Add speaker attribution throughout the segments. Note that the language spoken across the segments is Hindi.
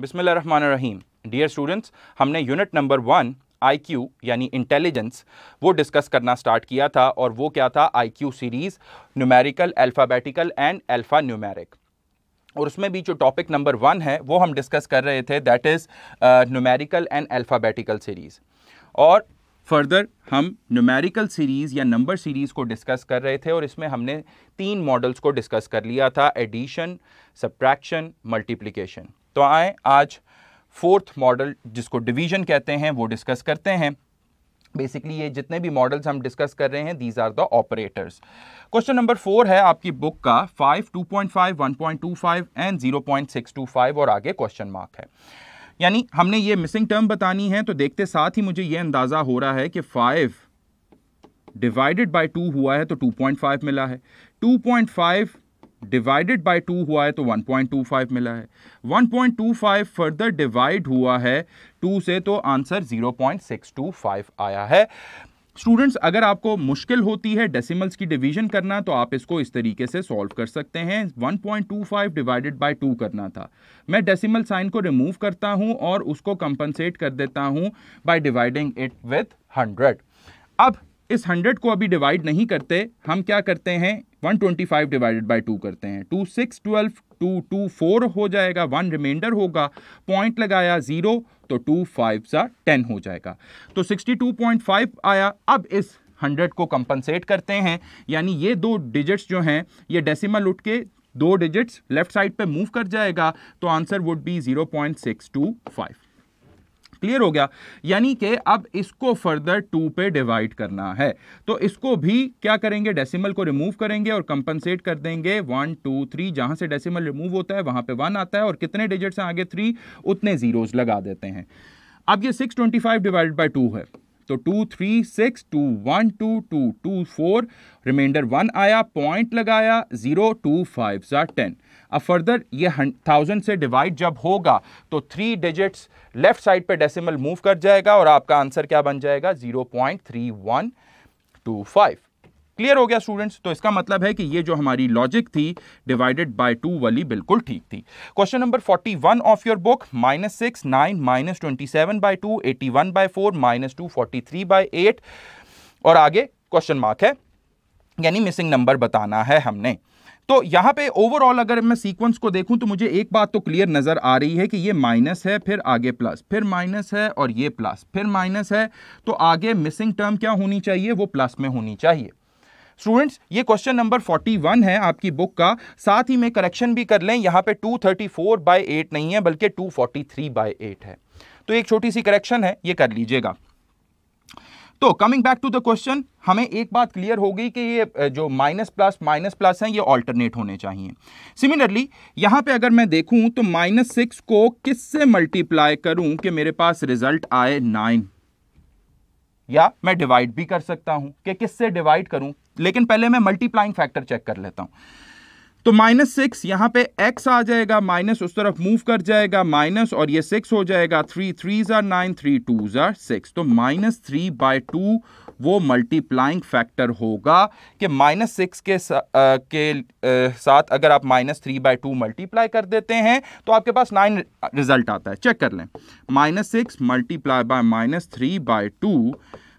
Speaker 1: बिसमीम डियर स्टूडेंट्स हमने यूनिट नंबर वन आई यानी इंटेलिजेंस वो डिस्कस करना स्टार्ट किया था और वो क्या था I series numerical alphabetical and alphanumeric और उसमें भी जो टॉपिक नंबर वन है वो हम डिस्कस कर रहे थे that is numerical and alphabetical series और फर्दर हम न्यूमेरिकल सीरीज़ या नंबर सीरीज़ को डिस्कस कर रहे थे और इसमें हमने तीन मॉडल्स को डिस्कस कर लिया था एडिशन सब्ट्रैक्शन मल्टीप्लिकेशन तो आए आज फोर्थ मॉडल जिसको डिवीजन कहते हैं वो डिस्कस करते हैं बेसिकली ये जितने भी मॉडल्स हम डिस्कस कर रहे हैं these are the operators question number four है आपकी बुक का five two point five one point two five and zero point six two five और आगे क्वेश्चन मार्क है यानी हमने ये मिसिंग टर्म बतानी है तो देखते साथ ही मुझे ये अंदाज़ा हो रहा है कि फाइव डिवाइडेड बाई टू हुआ है तो टू पॉइंट फाइव मिला है two point five divided by two हुआ है तो 1.25 मिला है 1.25 फर्दर डिवाइड हुआ है टू से तो आंसर 0.625 आया है स्टूडेंट्स अगर आपको मुश्किल होती है डेसिमल्स की डिवीजन करना तो आप इसको इस तरीके से सॉल्व कर सकते हैं 1.25 डिवाइडेड बाय 2 करना था मैं डेसिमल साइन को रिमूव करता हूं और उसको कंपनसेट कर देता हूं बाय डिवाइडिंग इट विद 100 अब इस 100 को अभी डिवाइड नहीं करते हम क्या करते हैं one twenty five divided by two करते हैं two six twelve two two four हो जाएगा वन रिमाइंडर होगा पॉइंट लगाया ज़ीरो तो टू फाइव सा टेन हो जाएगा तो सिक्सटी टू पॉइंट फाइव आया अब इस हंड्रेड को कंपनसेट करते हैं यानी ये दो डिजिट्स जो हैं ये डेसिमल उठ के दो डिजिट्स लेफ्ट साइड पर मूव कर जाएगा तो answer would be zero point six two five clear हो गया यानी कि अब इसको फर्दर टू पे डिवाइड करना है तो इसको भी क्या करेंगे डेसिमल को रिमूव करेंगे और कंपनसेट कर देंगे वन टू थ्री जहां से डेसिमल रिमूव होता है वहां पे वन आता है और कितने डिजिट से आगे थ्री उतने जीरोज लगा देते हैं अब ये six twenty five divide by two है तो two three six two one two two two four remainder one आया पॉइंट लगाया जीरो टू फाइव सा टेन अब फर्दर ये थाउजेंड से डिवाइड जब होगा तो थ्री डिजिट्स लेफ्ट साइड पे डेसिमल मूव कर जाएगा और आपका आंसर क्या बन जाएगा zero point three one two five clear हो गया स्टूडेंट्स तो इसका मतलब है कि ये जो हमारी लॉजिक थी डिवाइडेड बाय टू वाली बिल्कुल ठीक थी question number 41 of your book minus six nine minus twenty seven by two eighty one by four minus two forty three by eight और आगे क्वेश्चन मार्क है यानी मिसिंग नंबर बताना है हमने तो यहाँ पे ओवरऑल अगर मैं सीक्वेंस को देखूं तो मुझे एक बात तो क्लियर नज़र आ रही है कि ये माइनस है फिर आगे प्लस फिर माइनस है और ये प्लस फिर माइनस है तो आगे मिसिंग टर्म क्या होनी चाहिए वो प्लस में होनी चाहिए स्टूडेंट्स ये क्वेश्चन नंबर 41 है आपकी बुक का साथ ही में करेक्शन भी कर लें यहाँ पे 234 थर्टी फोर बाई एट नहीं है बल्कि 243 फोर्टी थ्री बाई एट है तो एक छोटी सी करेक्शन है ये कर लीजिएगा तो coming back to the question हमें एक बात क्लियर हो गई कि ये जो माइनस प्लस माइनस प्लस हैं ये ऑल्टरनेट होने चाहिए सिमिलरली यहाँ पे अगर मैं देखूँ तो माइनस सिक्स को किससे मल्टीप्लाई करूँ कि मेरे पास रिजल्ट आए नाइन या मैं डिवाइड भी कर सकता हूँ कि किससे डिवाइड करूँ लेकिन पहले मैं मल्टीप्लाइंग फैक्टर चेक कर लेता हूँ तो माइनस सिक्स यहाँ पे एक्स आ जाएगा माइनस उस तरफ मूव कर जाएगा माइनस और ये सिक्स हो जाएगा थ्री थ्री ज़ार नाइन थ्री टू ज़ार सिक्स तो माइनस थ्री बाय टू वो मल्टीप्लाइंग फैक्टर होगा कि माइनस सिक्स के सा, आ, के आ, साथ अगर आप minus three by two multiply कर देते हैं तो आपके पास नाइन रिजल्ट आता है चेक कर लें minus six multiply by minus three by two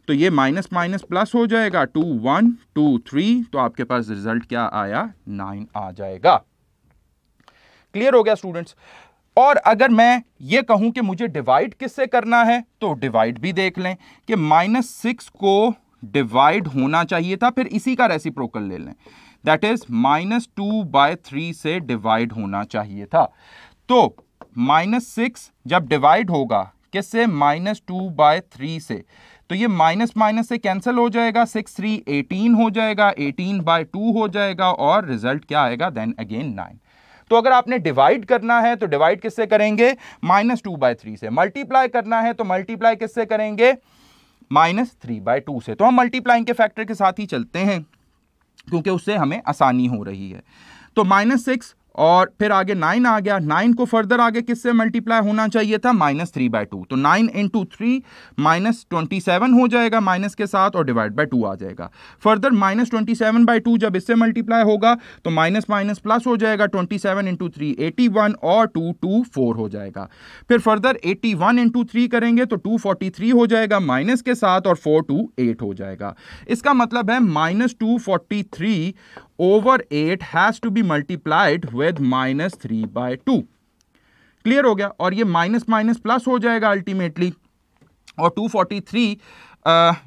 Speaker 1: तो ये माइनस माइनस प्लस हो जाएगा टू वन टू थ्री तो आपके पास रिजल्ट क्या आया नाइन आ जाएगा क्लियर हो गया स्टूडेंट्स और अगर मैं ये कहूं कि मुझे डिवाइड किससे करना है तो डिवाइड भी देख लें कि माइनस सिक्स को डिवाइड होना चाहिए था फिर इसी का रेसिप्रोकल ले लें that is minus two by three से डिवाइड होना चाहिए था तो माइनस सिक्स जब डिवाइड होगा किससे माइनस टू बाय थ्री से तो ये माइनस माइनस से कैंसिल हो जाएगा सिक्स थ्री एटीन हो जाएगा एटीन बाय टू हो जाएगा और रिजल्ट क्या आएगा देन अगेन नाइन तो अगर आपने डिवाइड करना है तो डिवाइड किससे करेंगे माइनस टू बाय थ्री से मल्टीप्लाई करना है तो मल्टीप्लाई किससे करेंगे माइनस थ्री बाय टू से तो हम मल्टीप्लाइंग के फैक्टर के साथ ही चलते हैं क्योंकि उससे हमें आसानी हो रही है तो माइनस सिक्स और फिर आगे नाइन आ गया नाइन को फर्दर आगे किससे मल्टीप्लाई होना चाहिए था माइनस थ्री बाय टू तो nine into three minus twenty seven हो जाएगा माइनस के साथ और डिवाइड बाय टू आ जाएगा further minus twenty seven by two जब इससे मल्टीप्लाई होगा तो माइनस माइनस प्लस हो जाएगा twenty seven into three eighty one और टू टू फोर हो जाएगा फिर further eighty one into three करेंगे तो टू फोर्टी थ्री हो जाएगा माइनस के साथ और फोर टू एट हो जाएगा इसका मतलब है minus two forty three over 8 has to be multiplied with minus three by two clear हो गया और ये माइनस माइनस प्लस हो जाएगा अल्टीमेटली और 243 थ्री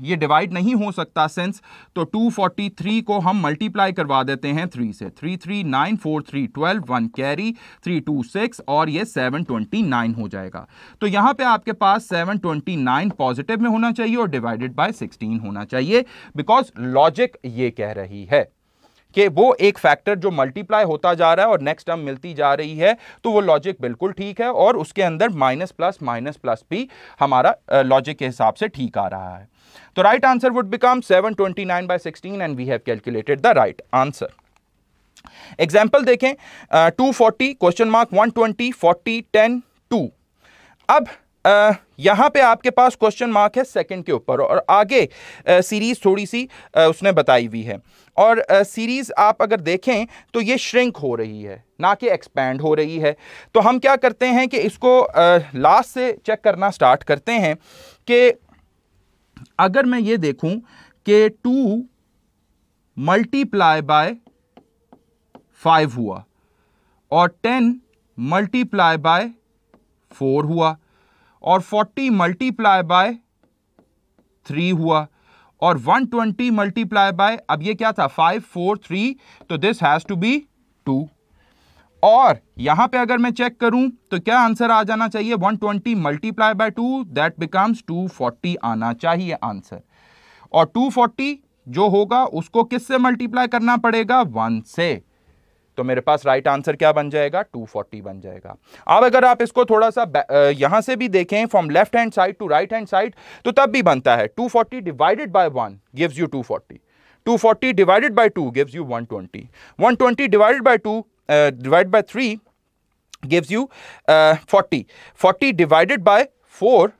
Speaker 1: ये डिवाइड नहीं हो सकता सेंस तो 243 को हम मल्टीप्लाई करवा देते हैं थ्री से three three nine four three twelve one carry three two six और ये 729 हो जाएगा तो यहाँ पे आपके पास 729 पॉजिटिव में होना चाहिए और डिवाइडेड बाय 16 होना चाहिए बिकॉज लॉजिक ये कह रही है कि वो एक फैक्टर जो मल्टीप्लाई होता जा रहा है और नेक्स्ट टर्म मिलती जा रही है तो वो लॉजिक बिल्कुल ठीक है और उसके अंदर माइनस प्लस माइनस प्लस भी हमारा लॉजिक के हिसाब से ठीक आ रहा है तो right answer would become 729 by sixteen and we have calculated the right answer example देखें two forty question mark one twenty forty ten two अब यहाँ पे आपके पास क्वेश्चन मार्क है सेकंड के ऊपर और आगे सीरीज़ थोड़ी सी आ, उसने बताई हुई है और सीरीज़ आप अगर देखें तो ये श्रिंक हो रही है ना कि एक्सपैंड हो रही है तो हम क्या करते हैं कि इसको लास्ट से चेक करना स्टार्ट करते हैं कि अगर मैं ये देखूं कि टू मल्टीप्लाई बाय फाइव हुआ और टेन मल्टीप्लाई बाय फोर हुआ और 40 मल्टीप्लाई बाय थ्री हुआ और 120 ट्वेंटी मल्टीप्लाई बाय अब ये क्या था फाइव फोर थ्री तो this has to be two और यहां पे अगर मैं चेक करूं तो क्या आंसर आ जाना चाहिए 120 twenty multiply by two that becomes 240 आना चाहिए आंसर और 240 जो होगा उसको किससे मल्टीप्लाई करना पड़ेगा वन से तो मेरे पास राइट आंसर क्या बन जाएगा 240 बन जाएगा अब अगर आप इसको थोड़ा सा यहां से भी देखें from left hand side to right hand side तो तब भी बनता है 240 divided by one gives you 240 forty divided by two gives you 120 twenty divided by two divide by three gives you forty forty divided by four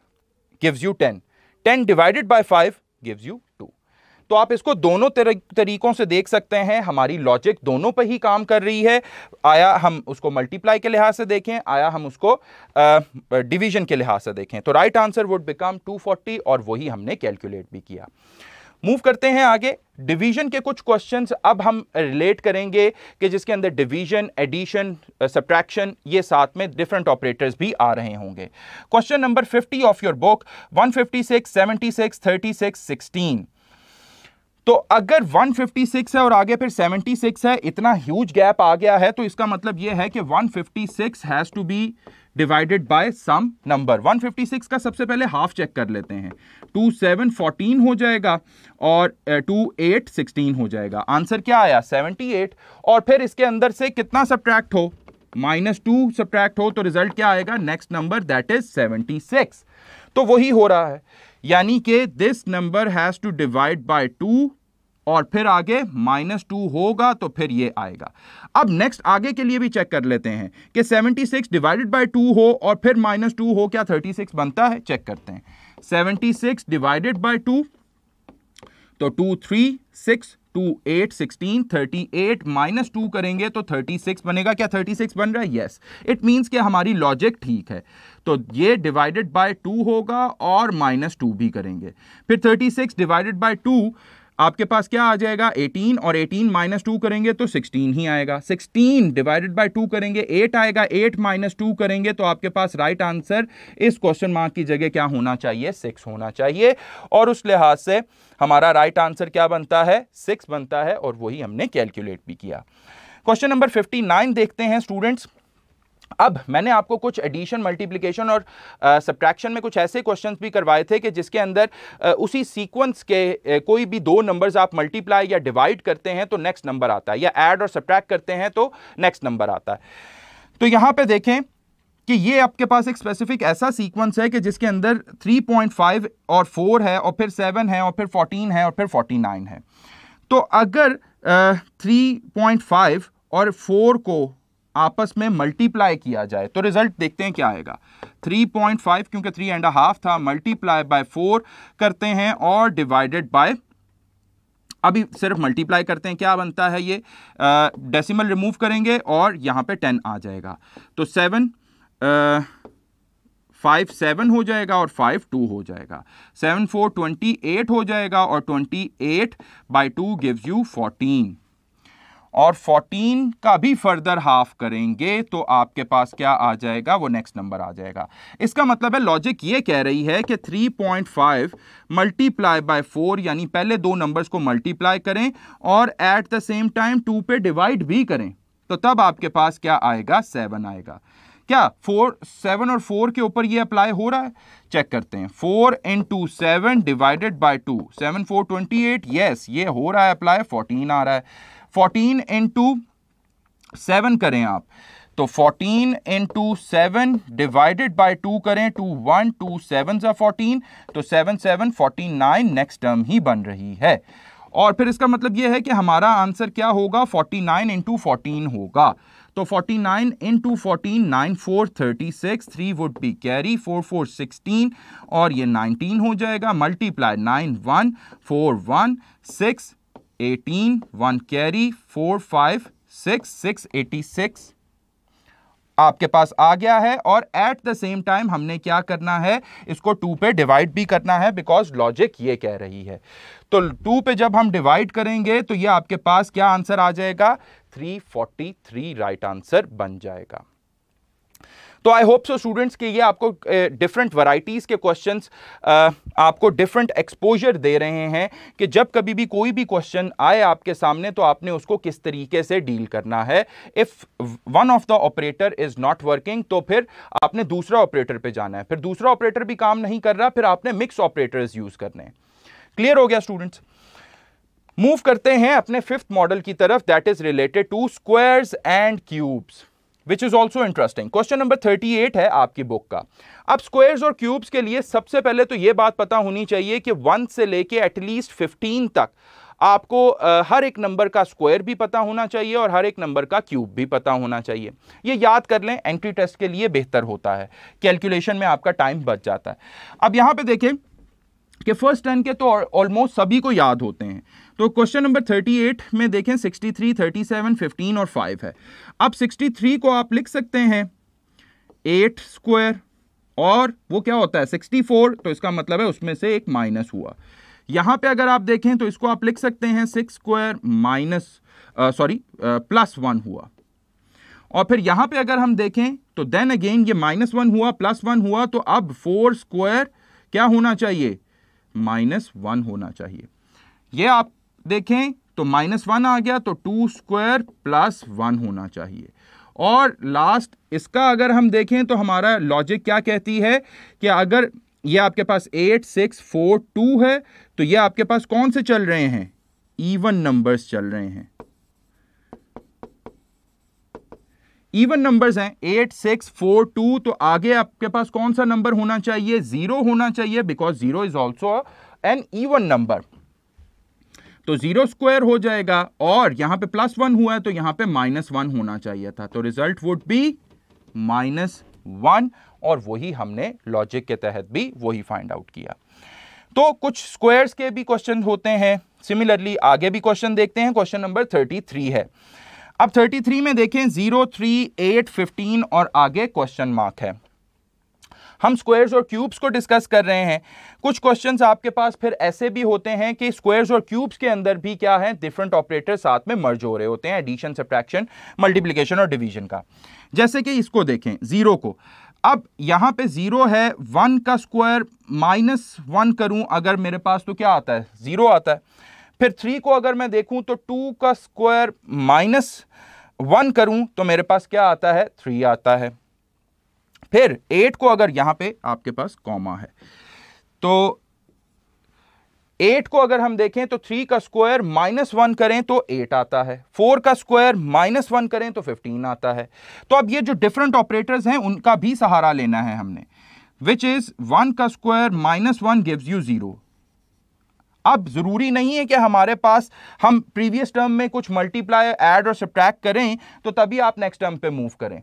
Speaker 1: gives you ten ten divided by five gives you तो आप इसको दोनों तरीकों से देख सकते हैं हमारी लॉजिक दोनों पर ही काम कर रही है आया हम उसको मल्टीप्लाई के लिहाज से देखें आया हम उसको डिवीजन के लिहाज से देखें तो राइट आंसर वुड बिकम 240 और वही हमने कैलकुलेट भी किया मूव करते हैं आगे डिवीजन के कुछ क्वेश्चंस अब हम रिलेट करेंगे कि जिसके अंदर डिवीजन एडिशन सब्ट्रैक्शन ये साथ में डिफरेंट ऑपरेटर्स भी आ रहे होंगे question number 50 of your book 156 76 36 16 तो अगर 156 है और आगे फिर 76 है इतना ह्यूज गैप आ गया है तो इसका मतलब यह है कि 156 has to be divided by some number 156 का सबसे पहले हाफ चेक कर लेते हैं टू सेवन फोर्टीन हो जाएगा और टू एट सिक्सटीन हो जाएगा आंसर क्या आया 78 और फिर इसके अंदर से कितना सब्ट्रैक्ट हो माइनस टू सब्ट्रैक्ट हो तो रिजल्ट क्या आएगा नेक्स्ट नंबर दैट इज 76 तो वही हो रहा है यानी कि this number has to divide by two और फिर आगे माइनस टू होगा तो फिर ये आएगा अब नेक्स्ट आगे के लिए भी चेक कर लेते हैं कि 76 डिवाइडेड बाय टू हो और फिर माइनस टू हो क्या 36 बनता है चेक करते हैं 76 डिवाइडेड बाय टू तो two three six two eight sixteen thirty eight minus two करेंगे तो थर्टी सिक्स बनेगा क्या थर्टी सिक्स बन रहा है येस इट मीन्स कि हमारी लॉजिक ठीक है तो ये डिवाइडेड बाय टू होगा और माइनस टू भी करेंगे फिर thirty six divided by two आपके पास क्या आ जाएगा 18 और 18 माइनस टू करेंगे तो 16 ही आएगा 16 डिवाइडेड बाय 2 करेंगे 8 आएगा 8 माइनस टू करेंगे तो आपके पास राइट right आंसर इस क्वेश्चन मार्क की जगह क्या होना चाहिए 6 होना चाहिए और उस लिहाज से हमारा राइट right आंसर क्या बनता है 6 बनता है और वही हमने कैलकुलेट भी किया क्वेश्चन नंबर 59 देखते हैं स्टूडेंट्स अब मैंने आपको कुछ एडिशन मल्टीप्लिकेशन और सब्ट्रैक्शन में कुछ ऐसे क्वेश्चन भी करवाए थे कि जिसके अंदर आ, उसी सीक्वेंस के ए, कोई भी दो नंबर्स आप मल्टीप्लाई या डिवाइड करते हैं तो नेक्स्ट नंबर आता है या ऐड और सब्ट्रैक्ट करते हैं तो नेक्स्ट नंबर आता है तो यहाँ पे देखें कि ये आपके पास एक स्पेसिफिक ऐसा सीक्वेंस है कि जिसके अंदर 3.5 और 4 है और फिर 7 है और फिर 14 है और फिर 49 है तो अगर आ, 3.5 और 4 को आपस में मल्टीप्लाई किया जाए तो रिजल्ट देखते हैं क्या आएगा 3.5 क्योंकि थ्री एंड हाफ था मल्टीप्लाई बाय फोर करते हैं और डिवाइडेड बाय अभी सिर्फ मल्टीप्लाई करते हैं क्या बनता है ये डेसिमल रिमूव करेंगे और यहाँ पे टेन आ जाएगा तो सेवन फाइव सेवन हो जाएगा और फाइव टू हो जाएगा सेवन फोर ट्वेंटी एट हो जाएगा और twenty eight by two gives you fourteen और 14 का भी फर्दर हाफ करेंगे तो आपके पास क्या आ जाएगा वो नेक्स्ट नंबर आ जाएगा इसका मतलब है लॉजिक ये कह रही है कि 3.5 point five multiply by four यानी पहले दो नंबर्स को मल्टीप्लाई करें और at the same time two पे डिवाइड भी करें तो तब आपके पास क्या आएगा सेवन आएगा क्या फोर सेवन और फोर के ऊपर ये अप्लाई हो रहा है चेक करते हैं four in two seven divided by two seven four twenty eight yes ये हो रहा है अप्लाई फोर्टीन आ रहा है फोर्टीन इंटू सेवन करें आप तो 14 into seven divided by two करें टू वन टू सेवन सा फोर्टीन तो seven seven forty nine next term ही बन रही है और फिर इसका मतलब यह है कि हमारा आंसर क्या होगा 49 नाइन इंटू फोर्टीन होगा तो 49 nine into fourteen nine four thirty six three would be carry four four sixteen और ये 19 हो जाएगा multiply nine one four one six eighteen one carry four five six six eighty six आपके पास आ गया है और एट द सेम टाइम हमने क्या करना है इसको टू पे डिवाइड भी करना है बिकॉज लॉजिक ये कह रही है तो टू पे जब हम डिवाइड करेंगे तो ये आपके पास क्या आंसर आ जाएगा 343 राइट right आंसर बन जाएगा तो आई होप सो स्टूडेंट्स कि ये आपको डिफरेंट वराइटीज के क्वेश्चंस आपको डिफरेंट एक्सपोजर दे रहे हैं कि जब कभी भी कोई भी क्वेश्चन आए आपके सामने तो आपने उसको किस तरीके से डील करना है if one of the operator is not working तो फिर आपने दूसरा ऑपरेटर पे जाना है फिर दूसरा ऑपरेटर भी काम नहीं कर रहा फिर आपने मिक्स ऑपरेटर्स यूज़ करने हैं क्लियर हो गया स्टूडेंट्स मूव करते हैं अपने फिफ्थ मॉडल की तरफ that is related to squares and cubes which is also interesting question number thirty eight है आपकी बुक का अब स्क्वेयर्स और क्यूब्स के लिए सबसे पहले तो ये बात पता होनी चाहिए कि वन से लेके एटलीस्ट फिफ्टीन तक आपको आ, हर एक नंबर का स्क्वायर भी पता होना चाहिए और हर एक नंबर का क्यूब भी पता होना चाहिए ये याद कर लें एंट्री टेस्ट के लिए बेहतर होता है कैलकुलेशन में आपका टाइम बच जाता है अब यहाँ पे देखें कि फर्स्ट टेन के तो ऑलमोस्ट सभी को याद होते हैं तो क्वेश्चन नंबर 38 में देखें 63, 37, 15 और 5 है अब 63 को आप लिख सकते हैं 8 स्क्वायर और वो क्या होता है 64 तो इसका मतलब है उसमें से एक माइनस हुआ यहां पे अगर आप देखें तो इसको आप लिख सकते हैं six square minus sorry plus one हुआ और फिर यहां पे अगर हम देखें तो देन अगेन ये माइनस वन हुआ प्लस वन हुआ तो अब फोर स्क्वायर क्या होना चाहिए माइनस वन होना चाहिए ये आप देखें तो माइनस वन आ गया तो टू स्क्वायर प्लस वन होना चाहिए और लास्ट इसका अगर हम देखें तो हमारा लॉजिक क्या कहती है कि अगर ये आपके पास एट सिक्स फोर टू है तो ये आपके पास कौन से चल रहे हैं इवन नंबर्स चल रहे हैं इवन नंबर्स हैं एट सिक्स फोर टू तो आगे आपके पास कौन सा नंबर होना चाहिए जीरो होना चाहिए because zero is also an even number तो जीरो स्क्वायर हो जाएगा और यहां पे प्लस वन हुआ है तो यहां पे माइनस वन होना चाहिए था तो result would be minus one और वही हमने लॉजिक के तहत भी वही फाइंड आउट किया तो कुछ स्क्वायर्स के भी क्वेश्चन होते हैं सिमिलरली आगे भी क्वेश्चन देखते हैं क्वेश्चन नंबर थर्टी थ्री है अब 33 में देखें जीरो 3, 8, 15 और आगे क्वेश्चन मार्क है हम स्क्वायर्स और क्यूब्स को डिस्कस कर रहे हैं कुछ क्वेश्चंस आपके पास फिर ऐसे भी होते हैं कि स्क्वायर्स और क्यूब्स के अंदर भी क्या है डिफरेंट ऑपरेटर साथ में मर्ज हो रहे होते हैं एडिशन सब्ट्रैक्शन मल्टीप्लीकेशन और डिवीजन का जैसे कि इसको देखें जीरो को अब यहाँ पे ज़ीरो है वन का स्क्वायर माइनस वन करूँ अगर मेरे पास तो क्या आता है ज़ीरो आता है फिर थ्री को अगर मैं देखूं तो टू का स्क्वायर माइनस वन करूं तो मेरे पास क्या आता है थ्री आता है फिर एट को अगर यहां पे आपके पास कॉमा है तो एट को अगर हम देखें तो थ्री का स्क्वायर माइनस वन करें तो एट आता है फोर का स्क्वायर माइनस वन करें तो फिफ्टीन आता है तो अब ये जो डिफरेंट ऑपरेटर्स हैं उनका भी सहारा लेना है हमने विच इज़ वन का square minus one gives you zero अब ज़रूरी नहीं है कि हमारे पास हम प्रीवियस टर्म में कुछ मल्टीप्लाई ऐड और सब्ट्रैक्ट करें तो तभी आप नेक्स्ट टर्म पे मूव करें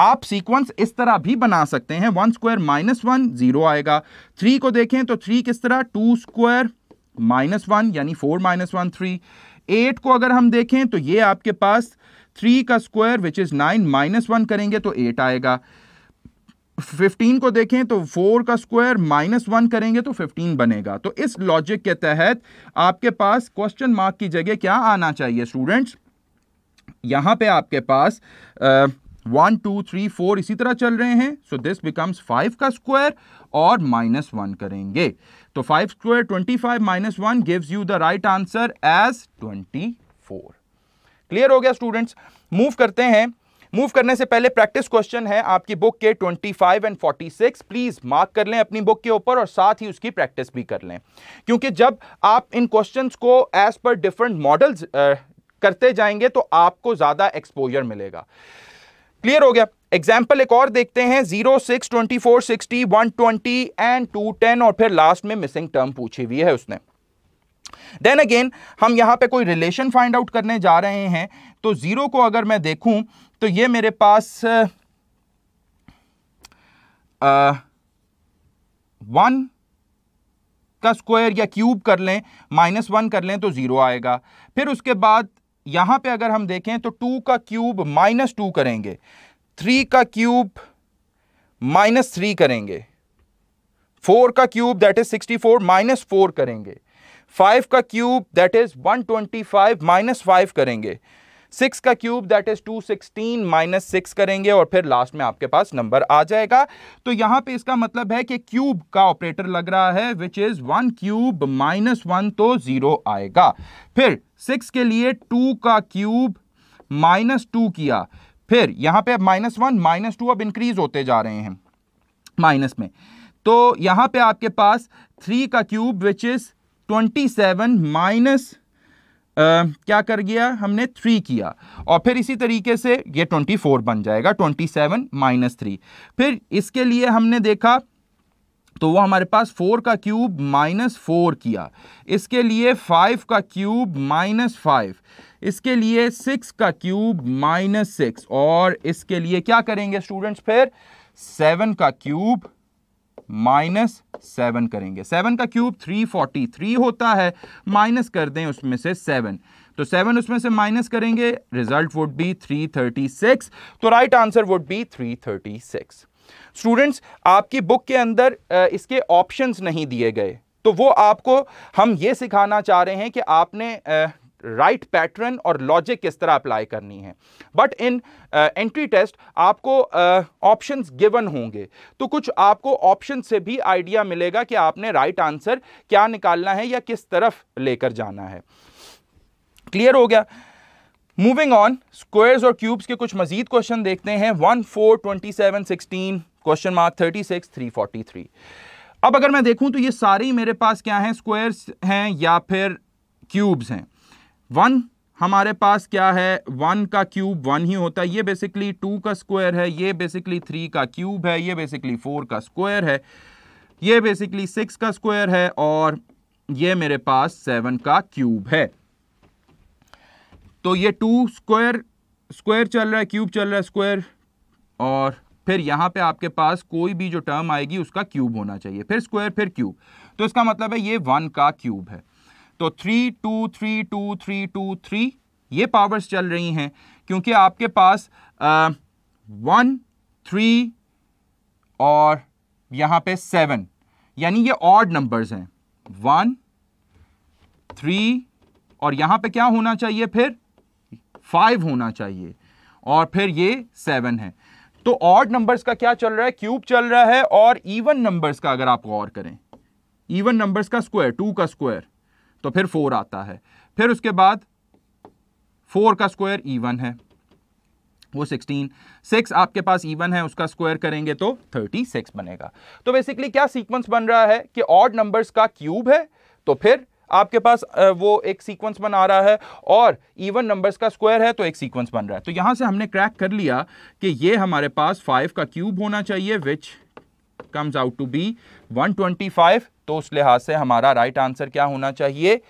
Speaker 1: आप सीक्वेंस इस तरह भी बना सकते हैं one square minus one zero आएगा थ्री को देखें तो थ्री किस तरह टू स्क्वायर माइनस वन यानी four minus one three eight को अगर हम देखें तो ये आपके पास थ्री का square which is nine minus one करेंगे तो एट आएगा 15 को देखें तो 4 का स्क्वायर माइनस वन करेंगे तो 15 बनेगा तो इस लॉजिक के तहत आपके पास क्वेश्चन मार्क की जगह क्या आना चाहिए स्टूडेंट्स यहां पे आपके पास वन टू थ्री फोर इसी तरह चल रहे हैं सो दिस बिकम्स फाइव का स्क्वायर और माइनस वन करेंगे तो five square twenty five minus one gives you the right answer as twenty four clear हो गया स्टूडेंट्स मूव करते हैं मूव करने से पहले प्रैक्टिस क्वेश्चन है आपकी बुक के 25 एंड 46 प्लीज़ मार्क कर लें अपनी बुक के ऊपर और साथ ही उसकी प्रैक्टिस भी कर लें क्योंकि जब आप इन क्वेश्चंस को एज पर डिफरेंट मॉडल्स करते जाएंगे तो आपको ज़्यादा एक्सपोजर मिलेगा क्लियर हो गया एग्जाम्पल एक और देखते हैं zero six twenty four sixty one twenty and two ten और फिर लास्ट में मिसिंग टर्म पूछी हुई है उसने देन अगेन हम यहाँ पे कोई रिलेशन फाइंड आउट करने जा रहे हैं तो ज़ीरो को अगर मैं देखूँ तो ये मेरे पास वन का स्क्वायर या क्यूब कर लें माइनस वन कर लें तो ज़ीरो आएगा फिर उसके बाद यहां पे अगर हम देखें तो टू का क्यूब माइनस टू करेंगे थ्री का क्यूब माइनस थ्री करेंगे फोर का cube that is sixty four minus four करेंगे फाइव का cube that is one twenty five minus five करेंगे सिक्स का cube that is two sixteen minus six करेंगे और फिर लास्ट में आपके पास नंबर आ जाएगा तो यहां पे इसका मतलब है कि क्यूब का ऑपरेटर लग रहा है which is one cube minus one तो जीरो आएगा फिर सिक्स के लिए टू का क्यूब माइनस टू किया फिर यहां पे अब माइनस वन माइनस टू अब इंक्रीज होते जा रहे हैं माइनस में तो यहां पे आपके पास थ्री का cube which is twenty seven minus क्या कर गया हमने थ्री किया और फिर इसी तरीके से ये ट्वेंटी फोर बन जाएगा ट्वेंटी सेवन माइनस थ्री फिर इसके लिए हमने देखा तो वो हमारे पास फोर का क्यूब माइनस फोर किया इसके लिए फाइव का क्यूब माइनस फाइव इसके लिए सिक्स का क्यूब माइनस सिक्स और इसके लिए क्या करेंगे स्टूडेंट्स फिर सेवन का क्यूब माइनस सेवन करेंगे सेवन का क्यूब थ्री फोर्टी थ्री होता है माइनस कर दें उसमें से सेवन तो सेवन उसमें से माइनस करेंगे result would be three thirty six तो right answer would be three thirty six students आपकी बुक के अंदर इसके ऑप्शंस नहीं दिए गए तो वो आपको हम ये सिखाना चाह रहे हैं कि आपने राइट पैटर्न और लॉजिक किस तरह अप्लाई करनी है बट इन एंट्री टेस्ट आपको ऑप्शंस uh, गिवन होंगे तो कुछ आपको ऑप्शन से भी आइडिया मिलेगा कि आपने राइट right आंसर क्या निकालना है या किस तरफ लेकर जाना है क्लियर हो गया मूविंग ऑन स्क्वेयर्स और क्यूब्स के कुछ मजीद क्वेश्चन देखते हैं one four twenty seven sixteen question mark thirty six three forty three अब अगर मैं देखूं तो ये सारे मेरे पास क्या हैं स्क्वेयर्स हैं या फिर क्यूब्स हैं वन हमारे पास क्या है वन का क्यूब वन ही होता है ये बेसिकली टू का स्क्वायर है ये बेसिकली थ्री का क्यूब है ये बेसिकली फोर का स्क्वायर है ये बेसिकली सिक्स का स्क्वायर है और ये मेरे पास सेवन का क्यूब है तो ये टू स्क्वायर स्क्वायर चल रहा है क्यूब चल रहा है स्क्वायर और फिर यहाँ पे आपके पास कोई भी जो टर्म आएगी उसका क्यूब होना चाहिए फिर स्क्वायर फिर क्यूब तो इसका मतलब है ये वन का क्यूब है तो three two three two three two three ये पावर्स चल रही हैं क्योंकि आपके पास वन थ्री और यहाँ पे सेवन यानी ये ऑड नंबर्स हैं वन थ्री और यहाँ पे क्या होना चाहिए फिर फाइव होना चाहिए और फिर ये सेवन है तो ऑड नंबर्स का क्या चल रहा है क्यूब चल रहा है और इवन नंबर्स का अगर आप गौर करें इवन नंबर्स का स्क्वायर टू का स्क्वायर तो फिर फोर आता है फिर उसके बाद फोर का स्क्वायर ईवन है वो सिक्सटीन सिक्स आपके पास इवन है उसका स्क्वायर करेंगे तो थर्टी सिक्स बनेगा तो बेसिकली क्या सीक्वेंस बन रहा है कि ऑड नंबर्स का क्यूब है तो फिर आपके पास वो एक सीक्वेंस बना रहा है और इवन नंबर्स का स्क्वायर है तो एक सीक्वेंस बन रहा है तो यहां से हमने क्रैक कर लिया कि ये हमारे पास फाइव का क्यूब होना चाहिए which comes out to be one twenty five तो उस लिहाज से हमारा राइट आंसर क्या होना चाहिए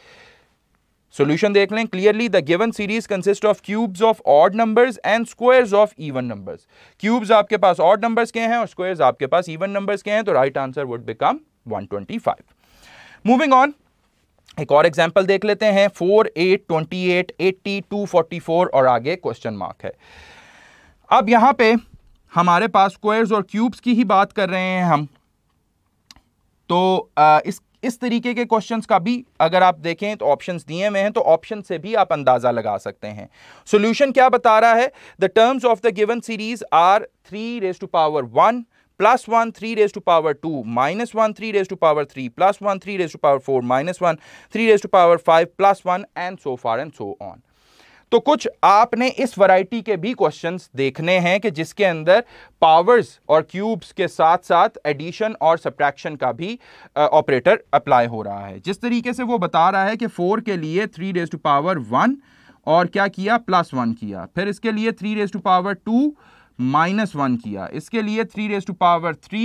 Speaker 1: सोल्यूशन देख लें clearly the given series consist of cubes of odd numbers and squares of even numbers cubes आपके पास ऑड नंबर्स के हैं और स्क्वायर्स आपके पास इवन नंबर्स के हैं तो right answer would become 125 moving on एक और एग्जांपल देख लेते हैं 4 8 28 80 244 और आगे क्वेश्चन मार्क है अब यहाँ पे हमारे पास स्क्वायर्स और क्यूब्स की ही बात कर रहे हैं हम तो आ, इस इस तरीके के क्वेश्चंस का भी अगर आप देखें तो ऑप्शंस दिए हुए हैं तो ऑप्शन से भी आप अंदाज़ा लगा सकते हैं सॉल्यूशन क्या बता रहा है the terms of the given series are three raise to power one plus one three raise to power two minus one three raise to power three plus one three raise to power four minus one three raise to power five plus one and so far and so on तो कुछ आपने इस वैरायटी के भी क्वेश्चंस देखने हैं कि जिसके अंदर पावर्स और क्यूब्स के साथ साथ एडिशन और सब्ट्रैक्शन का भी ऑपरेटर अप्लाई हो रहा है जिस तरीके से वो बता रहा है कि फोर के लिए three raise to power one और क्या किया प्लस वन किया फिर इसके लिए three raise to power two minus one किया इसके लिए three raise to power three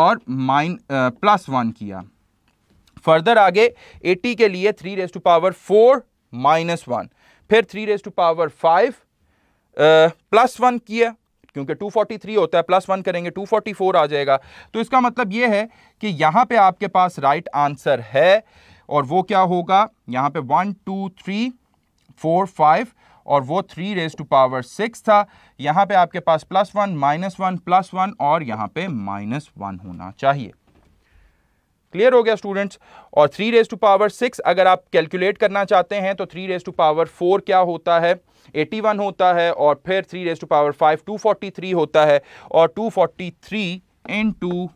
Speaker 1: और माइन प्लस वन किया फर्दर आगे 80 के लिए three raise to power four minus one फिर three raise to power five plus one किया क्योंकि 243 होता है प्लस वन करेंगे 244 आ जाएगा तो इसका मतलब यह है कि यहाँ पे आपके पास राइट आंसर है और वो क्या होगा यहाँ पे one two three four five और वो three raise to power six था यहाँ पे आपके पास plus one minus one plus one और यहाँ पे माइनस वन होना चाहिए क्लियर हो गया स्टूडेंट्स और three raise to power six अगर आप कैलकुलेट करना चाहते हैं तो three raise to power four क्या होता है 81 होता है और फिर three raise to power five 243 होता है और 243 forty three into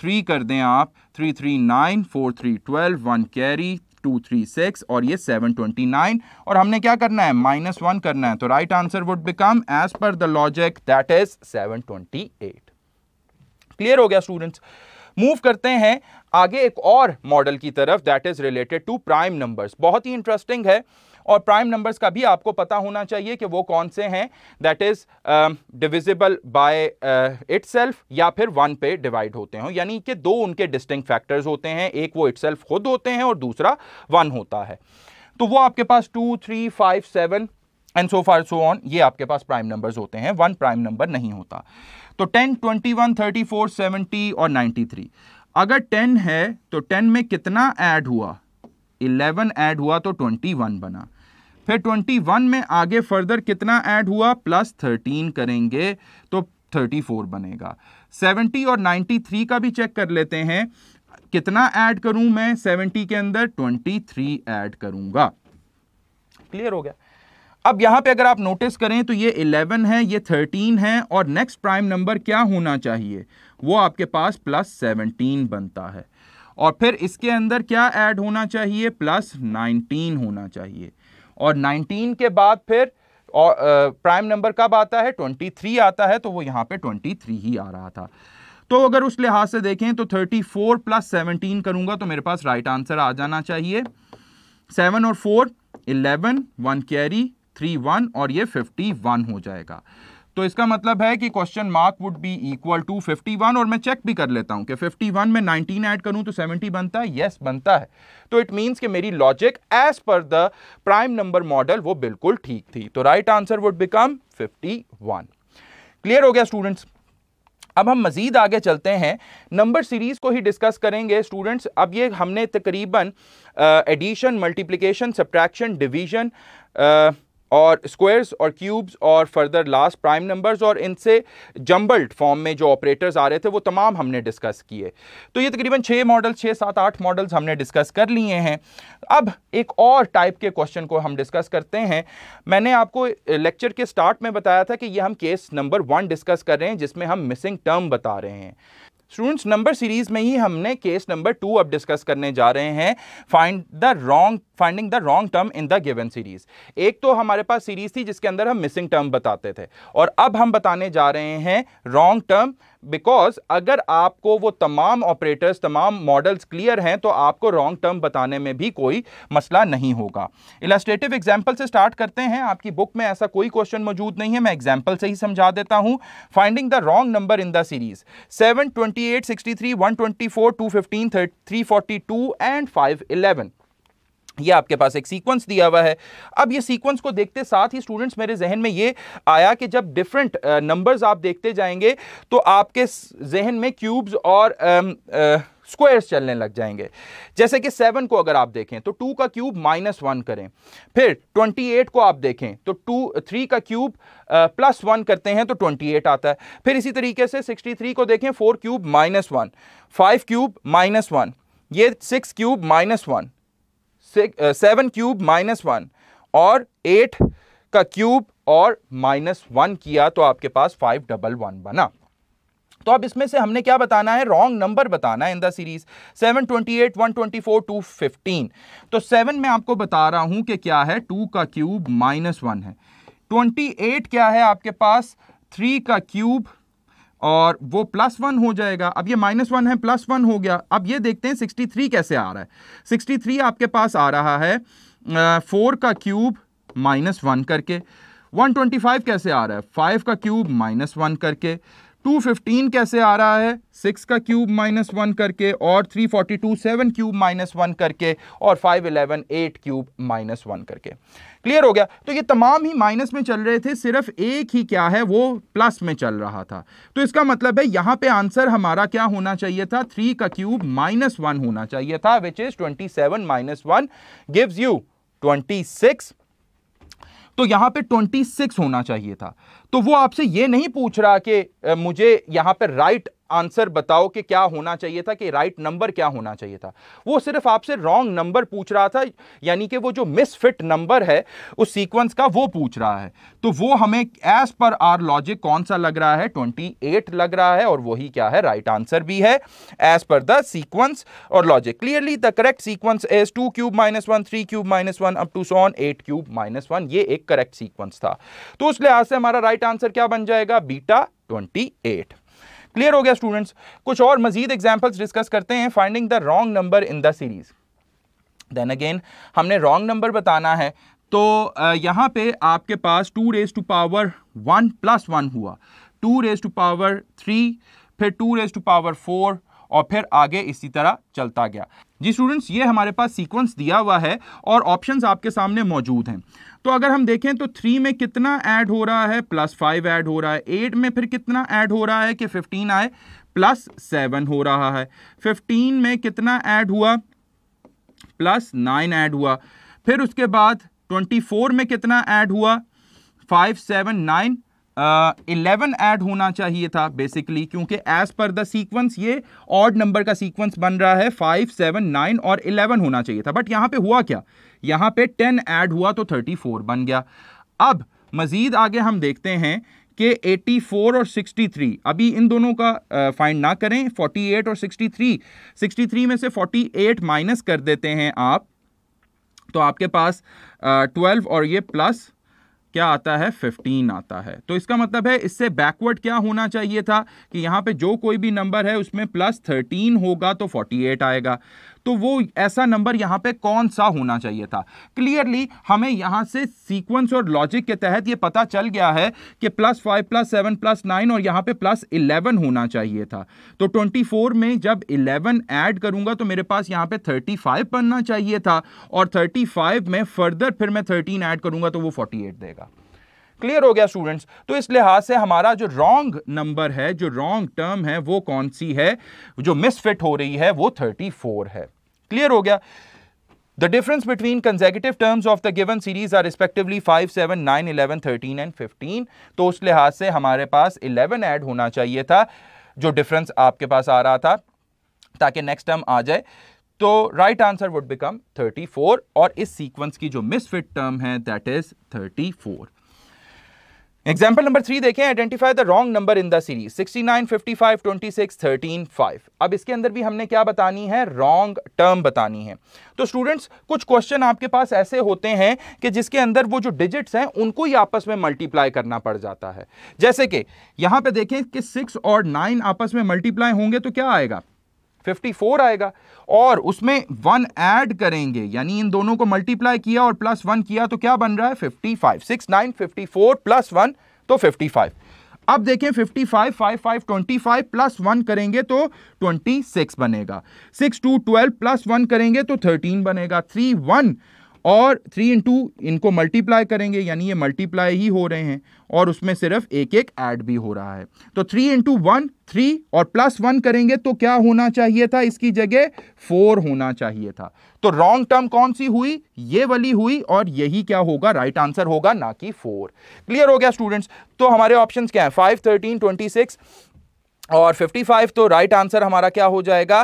Speaker 1: three कर दें आप three three nine four three twelve one carry two three six और ये सेवन ट्वेंटी नाइन और हमने क्या करना है माइनस वन करना है तो right answer would become as per the logic that is seven twenty eight clear हो गया स्टूडेंट्स मूव करते हैं आगे एक और मॉडल की तरफ that is related to prime numbers बहुत ही इंटरेस्टिंग है और प्राइम नंबर्स का भी आपको पता होना चाहिए कि वो कौन से हैं that is divisible by it या फिर वन पे डिवाइड होते हों यानी कि दो उनके डिस्टिंग फैक्टर्स होते हैं एक वो इट खुद होते हैं और दूसरा वन होता है तो वो आपके पास two three five seven and so far so on ये आपके पास प्राइम नंबर्स होते हैं वन प्राइम नंबर नहीं होता तो 10, 21, 34, 70 और 93 अगर 10 है तो 10 में कितना ऐड हुआ 11 ऐड हुआ तो 21 बना फिर 21 में आगे फर्दर कितना ऐड हुआ प्लस 13 करेंगे तो 34 बनेगा 70 और 93 का भी चेक कर लेते हैं कितना ऐड करूं मैं 70 के अंदर 23 ऐड करूंगा क्लियर हो गया अब यहाँ पे अगर आप नोटिस करें तो ये 11 है ये 13 है और नेक्स्ट प्राइम नंबर क्या होना चाहिए वो आपके पास प्लस 17 बनता है और फिर इसके अंदर क्या ऐड होना चाहिए प्लस 19 होना चाहिए और 19 के बाद फिर और प्राइम नंबर कब आता है 23 आता है तो वो यहाँ पे 23 ही आ रहा था तो अगर उस लिहाज से देखें तो 34 फोर प्लस सेवनटीन करूँगा तो मेरे पास राइट आंसर आ जाना चाहिए सेवन और four eleven one carry three one और ये फिफ्टी वन हो जाएगा तो इसका मतलब है कि question mark would be equal to 51 और मैं चेक भी कर लेता हूं कि 51 में 19 ऐड करूं तो 70 बनता है यस yes, बनता है तो इट मींस कि मेरी logic as per the prime number model वो बिल्कुल ठीक थी तो right answer would become 51 clear हो गया स्टूडेंट्स अब हम मज़ीद आगे चलते हैं नंबर सीरीज़ को ही डिस्कस करेंगे स्टूडेंट्स अब ये हमने तकरीबन एडिशन मल्टीप्लिकेशन सब्ट्रैक्शन डिवीजन और स्क्वायर्स और क्यूब्स और फर्दर लास्ट प्राइम नंबर्स और इनसे जम्बल्ड फॉर्म में जो ऑपरेटर्स आ रहे थे वो तमाम हमने डिस्कस किए तो ये तकरीबन छः मॉडल छः सात आठ मॉडल्स हमने डिस्कस कर लिए हैं अब एक और टाइप के क्वेश्चन को हम डिस्कस करते हैं मैंने आपको लेक्चर के स्टार्ट में बताया था कि ये हम केस नंबर वन डिस्कस कर रहे हैं जिसमें हम मिसिंग टर्म बता रहे हैं स्टूडेंट्स नंबर सीरीज में ही हमने केस नंबर टू अब डिस्कस करने जा रहे हैं find the wrong finding the wrong term in the given series एक तो हमारे पास सीरीज थी जिसके अंदर हम मिसिंग टर्म बताते थे और अब हम बताने जा रहे हैं रॉन्ग टर्म बिकॉज अगर आपको वो तमाम ऑपरेटर्स तमाम मॉडल्स क्लियर हैं तो आपको रॉन्ग टर्म बताने में भी कोई मसला नहीं होगा इलास्ट्रेटिव एग्जाम्पल से स्टार्ट करते हैं आपकी बुक में ऐसा कोई क्वेश्चन मौजूद नहीं है मैं एग्जाम्पल से ही समझा देता हूँ finding the wrong number in the series seven twenty eight sixty three one twenty four two fifteen three forty two and five eleven ये आपके पास एक सीक्वेंस दिया हुआ है अब ये सीक्वेंस को देखते साथ ही स्टूडेंट्स मेरे जहन में ये आया कि जब डिफरेंट नंबर्स आप देखते जाएंगे तो आपके जहन में क्यूब्स और स्क्वायर्स चलने लग जाएंगे जैसे कि सेवन को अगर आप देखें तो टू का क्यूब माइनस वन करें फिर ट्वेंटी एट को आप देखें तो टू थ्री का क्यूब प्लस वन करते हैं तो ट्वेंटी एट आता है फिर इसी तरीके से सिक्सटी थ्री को देखें four cube minus one five cube minus one ये six cube minus one seven cube minus one और एट का क्यूब और माइनस वन किया तो आपके पास फाइव डबल वन बना तो अब इसमें से हमने क्या बताना है रॉन्ग नंबर बताना है in the series seven twenty twenty eight one four two fifteen तो सेवन में आपको बता रहा हूं कि क्या है टू का क्यूब माइनस वन है ट्वेंटी एट क्या है आपके पास थ्री का क्यूब और वो प्लस वन हो जाएगा अब ये माइनस वन है प्लस वन हो गया अब ये देखते हैं सिक्सटी थ्री कैसे आ रहा है सिक्सटी थ्री आपके पास आ रहा है फोर का क्यूब माइनस वन करके वन ट्वेंटी फाइव कैसे आ रहा है फाइव का क्यूब माइनस वन करके टू फिफ्टीन कैसे आ रहा है सिक्स का क्यूब माइनस वन करके और three forty two seven cube minus one करके और five eleven eight cube minus one करके क्लियर हो गया तो ये तमाम ही माइनस में चल रहे थे सिर्फ एक ही क्या है वो प्लस में चल रहा था तो इसका मतलब है यहाँ पे आंसर हमारा क्या होना चाहिए था थ्री का क्यूब माइनस वन होना चाहिए था which is twenty seven minus one gives you twenty six तो यहां पे 26 होना चाहिए था तो वो आपसे ये नहीं पूछ रहा कि मुझे यहां पे राइट आंसर बताओ कि क्या होना चाहिए था कि राइट नंबर क्या होना चाहिए था वो सिर्फ आपसे रॉन्ग नंबर पूछ रहा था यानी कि वो जो मिसफिट नंबर है उस सीक्वेंस का वो पूछ रहा है तो वो हमें एज पर आर लॉजिक कौन सा लग रहा है 28 लग रहा है और वही क्या है राइट right आंसर भी है एज पर द सीक्वेंस और logic clearly the correct sequence as two cube minus one three cube minus one up to so on eight cube minus one ये एक करेक्ट सीक्वेंस था तो उस लिहाज से हमारा राइट right आंसर क्या बन जाएगा बीटा ट्वेंटी एट क्लियर हो गया स्टूडेंट्स कुछ और मजीद एग्जाम्पल्स डिस्कस करते हैं finding the wrong number in the series then again हमने रॉन्ग नंबर बताना है तो यहाँ पे आपके पास two raise to power one plus one हुआ two raise to power three फिर two raise to power four और फिर आगे इसी तरह चलता गया जी स्टूडेंट्स ये हमारे पास सीक्वेंस दिया हुआ है और ऑप्शंस आपके सामने मौजूद हैं तो अगर हम देखें तो थ्री में कितना ऐड हो रहा है प्लस फाइव ऐड हो रहा है एट में फिर कितना ऐड हो रहा है कि फिफ्टीन आए प्लस सेवन हो रहा है फिफ्टीन में कितना ऐड हुआ प्लस नाइन ऐड हुआ फिर उसके बाद ट्वेंटी फोर में कितना ऐड हुआ five seven nine eleven uh, add होना चाहिए था बेसिकली क्योंकि एज पर द सीक्वेंस ये ऑड नंबर का सीक्वेंस बन रहा है फाइव सेवन नाइन और इलेवन होना चाहिए था बट यहाँ पे हुआ क्या यहाँ पे टेन ऐड हुआ तो थर्टी फोर बन गया अब मज़ीद आगे हम देखते हैं कि फोर और सिक्सटी थ्री अभी इन दोनों का फाइंड ना करें फोर्टी एट और सिक्सटी थ्री सिक्सटी थ्री में से एट माइनस कर देते हैं आप तो आपके पास ट्वेल्व uh, और ये प्लस क्या आता है 15 आता है तो इसका मतलब है इससे बैकवर्ड क्या होना चाहिए था कि यहाँ पे जो कोई भी नंबर है उसमें प्लस 13 होगा तो 48 आएगा तो वो ऐसा नंबर यहाँ पे कौन सा होना चाहिए था क्लियरली हमें यहाँ से सीक्वेंस और लॉजिक के तहत ये पता चल गया है कि plus five plus seven plus nine और यहाँ पे प्लस इलेवन होना चाहिए था तो ट्वेंटी फोर में जब इलेवन ऐड करूँगा तो मेरे पास यहाँ पे थर्टी फाइव बनना चाहिए था और थर्टी फाइव में फर्दर फिर मैं थर्टीन ऐड करूँगा तो वो फोर्टी एट देगा क्लियर हो गया स्टूडेंट्स तो इस लिहाज से हमारा जो रॉन्ग नंबर है जो रॉन्ग टर्म है वो कौन सी है जो मिसफिट हो रही है वो 34 है क्लियर हो गया the difference between consecutive terms of the given series are respectively 5, 7, 9, 11, 13 and 15. तो उस लिहाज से हमारे पास 11 ऐड होना चाहिए था जो डिफरेंस आपके पास आ रहा था ताकि नेक्स्ट टर्म आ जाए तो राइट आंसर वुड बिकम 34 और इस सीक्वेंस की जो मिसफिट टर्म है that is 34. Example number three देखें identify the wrong number in the series 69, 55, 26, 13, 5. अब इसके अंदर भी हमने क्या बतानी है रॉन्ग टर्म बतानी है तो स्टूडेंट्स कुछ क्वेश्चन आपके पास ऐसे होते हैं कि जिसके अंदर वो जो डिजिट्स हैं उनको ही आपस में मल्टीप्लाई करना पड़ जाता है जैसे कि यहाँ पे देखें कि सिक्स और नाइन आपस में मल्टीप्लाई होंगे तो क्या आएगा 54 आएगा और उसमें वन ऐड करेंगे यानी इन दोनों को मल्टीप्लाई किया और प्लस वन किया तो क्या बन रहा है 55 nine fifty four plus one तो 55 अब देखें 55 फाइव ट्वेंटी 25 प्लस वन करेंगे तो 26 बनेगा 6 2 12 प्लस वन करेंगे तो 13 बनेगा 3 1 और थ्री इंटू इनको मल्टीप्लाई करेंगे यानी ये मल्टीप्लाई ही हो रहे हैं और उसमें सिर्फ एक एक ऐड भी हो रहा है तो थ्री इंटू वन थ्री और प्लस वन करेंगे तो क्या होना चाहिए था इसकी जगह फोर होना चाहिए था तो रॉन्ग टर्म कौन सी हुई ये वाली हुई और यही क्या होगा राइट right आंसर होगा ना कि फोर क्लियर हो गया स्टूडेंट्स तो हमारे ऑप्शन क्या है फाइव थर्टीन ट्वेंटी सिक्स और 55 तो राइट right आंसर हमारा क्या हो जाएगा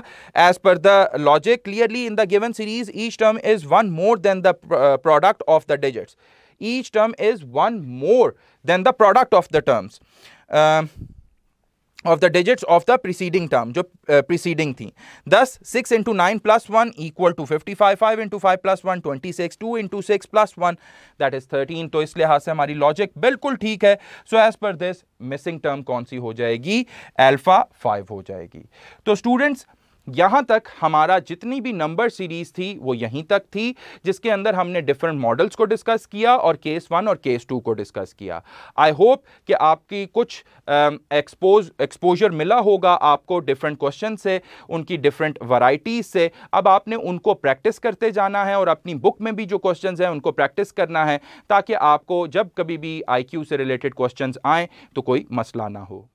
Speaker 1: as per the logic clearly in the given series each term is one more than the product of the digits each term is one more than the product of the terms of the digits of the preceding term जो प्रीसीडिंग uh, थी दस six into nine plus one equal to fifty five five into five plus one twenty six two into six plus one that is thirteen तो इस लिहाज से हमारी लॉजिक बिल्कुल ठीक है so as per this missing term कौन सी हो जाएगी एल्फा फाइव हो जाएगी तो स्टूडेंट्स यहाँ तक हमारा जितनी भी नंबर सीरीज थी वो यहीं तक थी जिसके अंदर हमने डिफरेंट मॉडल्स को डिस्कस किया और केस वन और केस टू को डिस्कस किया आई होप कि आपकी कुछ एक्सपोज um, एक्सपोजर मिला होगा आपको डिफरेंट क्वेश्चन से उनकी डिफरेंट वराइटीज़ से अब आपने उनको प्रैक्टिस करते जाना है और अपनी बुक में भी जो क्वेश्चन हैं उनको प्रैक्टिस करना है ताकि आपको जब कभी भी आई से रिलेटेड क्वेश्चन आएँ तो कोई मसला ना हो